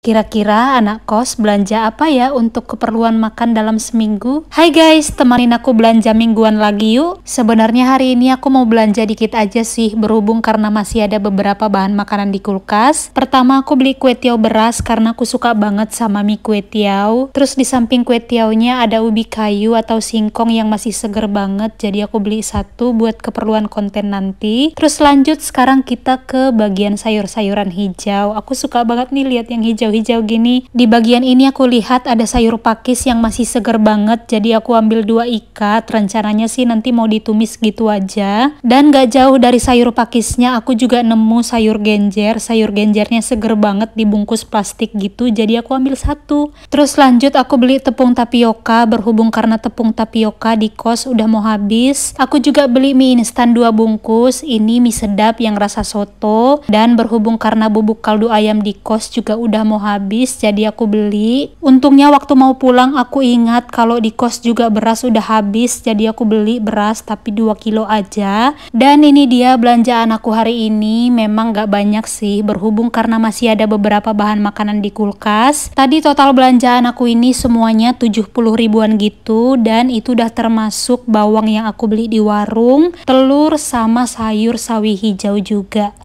Kira-kira anak kos belanja apa ya untuk keperluan makan dalam seminggu? Hai guys, temanin aku belanja mingguan lagi yuk. Sebenarnya hari ini aku mau belanja dikit aja sih, berhubung karena masih ada beberapa bahan makanan di kulkas. Pertama aku beli kue tiaw beras karena aku suka banget sama mie kue tiaw. Terus di samping kue tiawnya ada ubi kayu atau singkong yang masih seger banget, jadi aku beli satu buat keperluan konten nanti. Terus lanjut sekarang kita ke bagian sayur-sayuran hijau. Aku suka banget nih lihat yang hijau hijau-hijau gini. Di bagian ini aku lihat ada sayur pakis yang masih seger banget, jadi aku ambil dua ikat. Rencananya sih nanti mau ditumis gitu aja. Dan gak jauh dari sayur pakisnya, aku juga nemu sayur genjer. Sayur genjernya seger banget dibungkus plastik gitu, jadi aku ambil satu. Terus lanjut aku beli tepung tapioka, berhubung karena tepung tapioka di kos udah mau habis. Aku juga beli mie instan dua bungkus, ini mie sedap yang rasa soto. Dan berhubung karena bubuk kaldu ayam di kos juga udah mau habis jadi aku beli. Untungnya waktu mau pulang aku ingat kalau di kos juga beras udah habis jadi aku beli beras tapi 2 kilo aja. Dan ini dia belanjaan aku hari ini memang gak banyak sih berhubung karena masih ada beberapa bahan makanan di kulkas. Tadi total belanjaan aku ini semuanya 70 ribuan gitu dan itu udah termasuk bawang yang aku beli di warung, telur sama sayur sawi hijau juga.